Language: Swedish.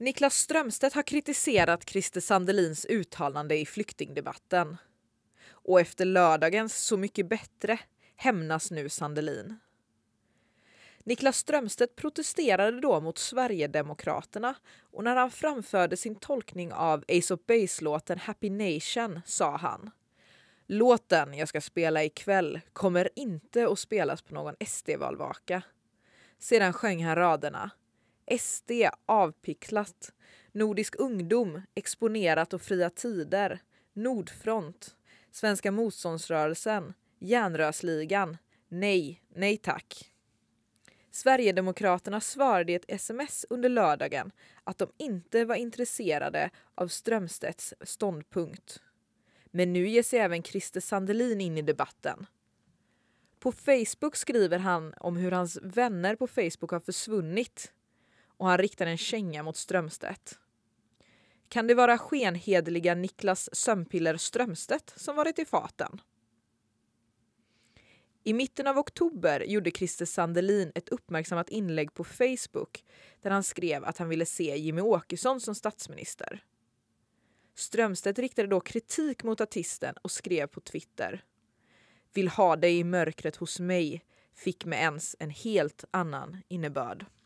Niklas Strömstedt har kritiserat Christer Sandelins uttalande i flyktingdebatten. Och efter lördagens Så mycket bättre hämnas nu Sandelin. Niklas Strömstedt protesterade då mot Sverigedemokraterna och när han framförde sin tolkning av Ace of Base-låten Happy Nation sa han Låten jag ska spela ikväll kommer inte att spelas på någon SD-valvaka. Sedan sjöng han raderna SD avpicklat. Nordisk ungdom exponerat och fria tider. Nordfront. Svenska motståndsrörelsen. Järnrörsligan. Nej, nej tack. Sverigedemokraterna svarade i ett sms under lördagen att de inte var intresserade av Strömstedts ståndpunkt. Men nu ger sig även Christer Sandelin in i debatten. På Facebook skriver han om hur hans vänner på Facebook har försvunnit och han riktar en känga mot Strömstedt. Kan det vara skenhedliga Niklas Sömnpiller Strömstedt som varit i faten? I mitten av oktober gjorde Christer Sandelin ett uppmärksammat inlägg på Facebook där han skrev att han ville se Jimmy Åkesson som statsminister. Strömstedt riktade då kritik mot artisten och skrev på Twitter. Vill ha dig i mörkret hos mig fick med ens en helt annan innebörd.